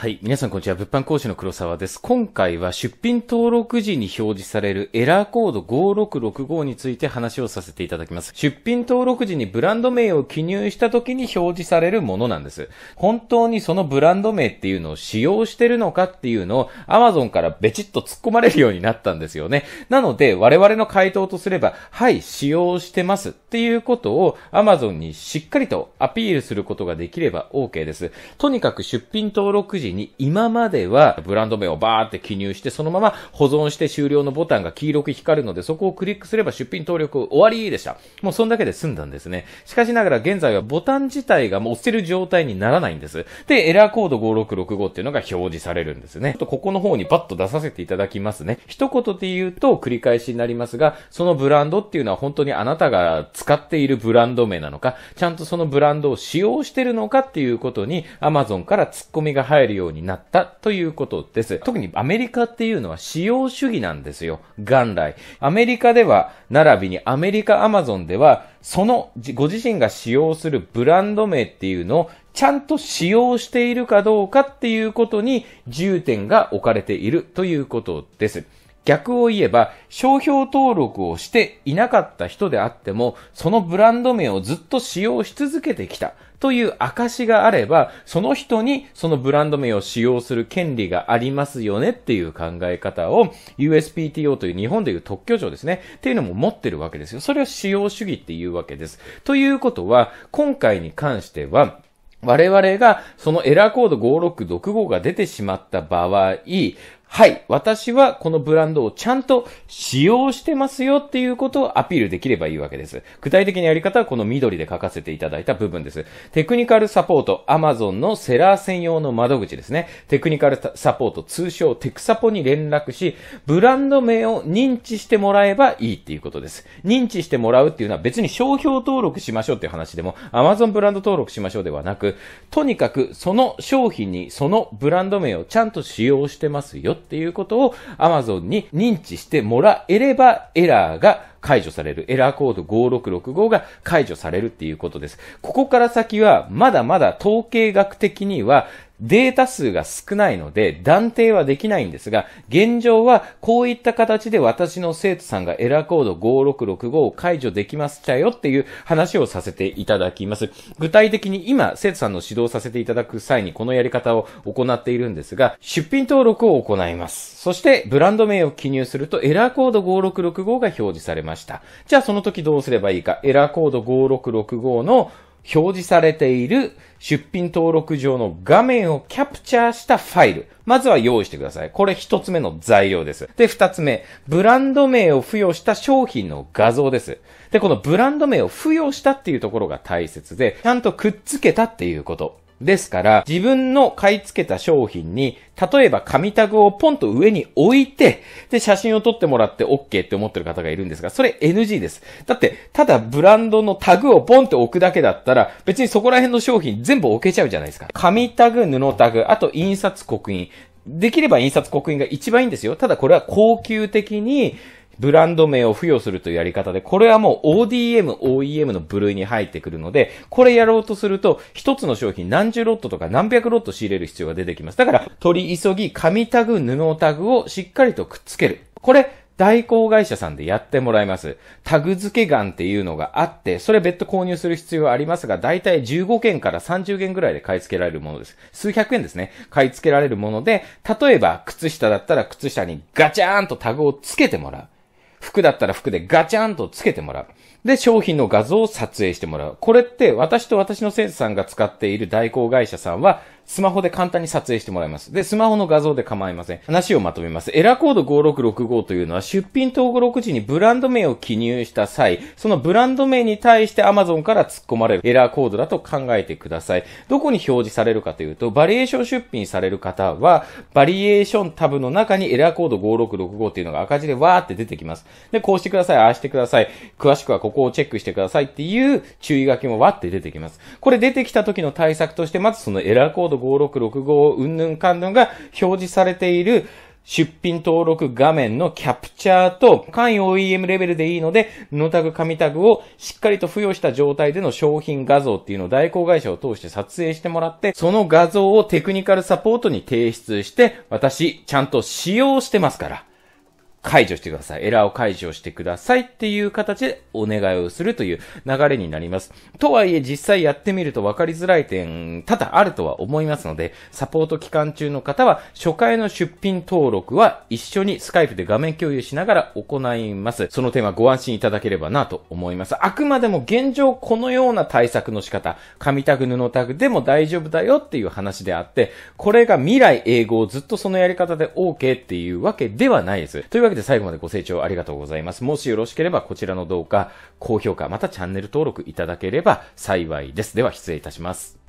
はい。皆さん、こんにちは。物販講師の黒沢です。今回は出品登録時に表示されるエラーコード5665について話をさせていただきます。出品登録時にブランド名を記入した時に表示されるものなんです。本当にそのブランド名っていうのを使用してるのかっていうのを Amazon からベチッと突っ込まれるようになったんですよね。なので、我々の回答とすれば、はい、使用してますっていうことを Amazon にしっかりとアピールすることができれば OK です。とにかく出品登録時時に、今まではブランド名をバーって記入して、そのまま保存して終了のボタンが黄色く光るので、そこをクリックすれば出品登録終わりでした。もうそんだけで済んだんですね。しかしながら現在はボタン自体がもう押せる状態にならないんです。で、エラーコード5665っていうのが表示されるんですね。ちょっとここの方にパッと出させていただきますね。一言で言うと繰り返しになりますが、そのブランドっていうのは本当にあなたが使っているブランド名なのか、ちゃんとそのブランドを使用してるのかっていうことに Amazon から突っ込みが入るよようになったということです。特にアメリカっていうのは使用主義なんですよ。元来。アメリカでは、並びにアメリカアマゾンでは、そのご自身が使用するブランド名っていうのをちゃんと使用しているかどうかっていうことに重点が置かれているということです。逆を言えば、商標登録をしていなかった人であっても、そのブランド名をずっと使用し続けてきたという証があれば、その人にそのブランド名を使用する権利がありますよねっていう考え方を、USPTO という日本でいう特許庁ですね、っていうのも持ってるわけですよ。それを使用主義っていうわけです。ということは、今回に関しては、我々がそのエラーコード5665が出てしまった場合、はい、私はこのブランドをちゃんと使用してますよっていうことをアピールできればいいわけです。具体的なやり方はこの緑で書かせていただいた部分です。テクニカルサポート、アマゾンのセラー専用の窓口ですね。テクニカルサポート、通称テクサポに連絡し、ブランド名を認知してもらえばいいっていうことです。認知してもらうっていうのは別に商標登録しましょうっていう話でも、アマゾンブランド登録しましょうではなく、とにかくその商品にそのブランド名をちゃんと使用してますよっていうことを Amazon に認知してもらえればエラーが解除される。エラーコード5665が解除されるっていうことです。ここから先は、まだまだ統計学的には、データ数が少ないので断定はできないんですが、現状はこういった形で私の生徒さんがエラーコード5665を解除できましたよっていう話をさせていただきます。具体的に今生徒さんの指導させていただく際にこのやり方を行っているんですが、出品登録を行います。そしてブランド名を記入するとエラーコード5665が表示されます。ました。じゃあその時どうすればいいか。エラーコード5665の表示されている出品登録上の画面をキャプチャーしたファイル。まずは用意してください。これ一つ目の材料です。で、二つ目、ブランド名を付与した商品の画像です。で、このブランド名を付与したっていうところが大切で、ちゃんとくっつけたっていうこと。ですから、自分の買い付けた商品に、例えば紙タグをポンと上に置いて、で、写真を撮ってもらって OK って思ってる方がいるんですが、それ NG です。だって、ただブランドのタグをポンって置くだけだったら、別にそこら辺の商品全部置けちゃうじゃないですか。紙タグ、布タグ、あと印刷刻印。できれば印刷刻印が一番いいんですよ。ただこれは高級的に、ブランド名を付与するというやり方で、これはもう ODM、OEM の部類に入ってくるので、これやろうとすると、一つの商品何十ロットとか何百ロット仕入れる必要が出てきます。だから、取り急ぎ、紙タグ、布タグをしっかりとくっつける。これ、代行会社さんでやってもらいます。タグ付け眼っていうのがあって、それ別途購入する必要はありますが、だいたい15件から30件ぐらいで買い付けられるものです。数百円ですね。買い付けられるもので、例えば靴下だったら靴下にガチャーンとタグを付けてもらう。服だったら服でガチャンとつけてもらう。で、商品の画像を撮影してもらう。これって私と私の生徒さんが使っている代行会社さんは、スマホで簡単に撮影してもらいます。で、スマホの画像で構いません。話をまとめます。エラーコード5665というのは出品登録時にブランド名を記入した際、そのブランド名に対して Amazon から突っ込まれるエラーコードだと考えてください。どこに表示されるかというと、バリエーション出品される方は、バリエーションタブの中にエラーコード5665というのが赤字でわーって出てきます。で、こうしてください、ああしてください。詳しくはこここをチェックしてくださいっていう注意書きもわって出てきます。これ出てきた時の対策として、まずそのエラーコード5665うんぬんかんぬんが表示されている出品登録画面のキャプチャーと、簡易 OEM レベルでいいので、ノタグ、紙タグをしっかりと付与した状態での商品画像っていうのを代行会社を通して撮影してもらって、その画像をテクニカルサポートに提出して、私、ちゃんと使用してますから。解除してください。エラーを解除してくださいっていう形でお願いをするという流れになります。とはいえ実際やってみると分かりづらい点多々あるとは思いますので、サポート期間中の方は初回の出品登録は一緒にスカイプで画面共有しながら行います。その点はご安心いただければなと思います。あくまでも現状このような対策の仕方、紙タグ布タグでも大丈夫だよっていう話であって、これが未来英語をずっとそのやり方で OK っていうわけではないです。というわけで最後までご清聴ありがとうございます。もしよろしければこちらの動画、高評価、またチャンネル登録いただければ幸いです。では失礼いたします。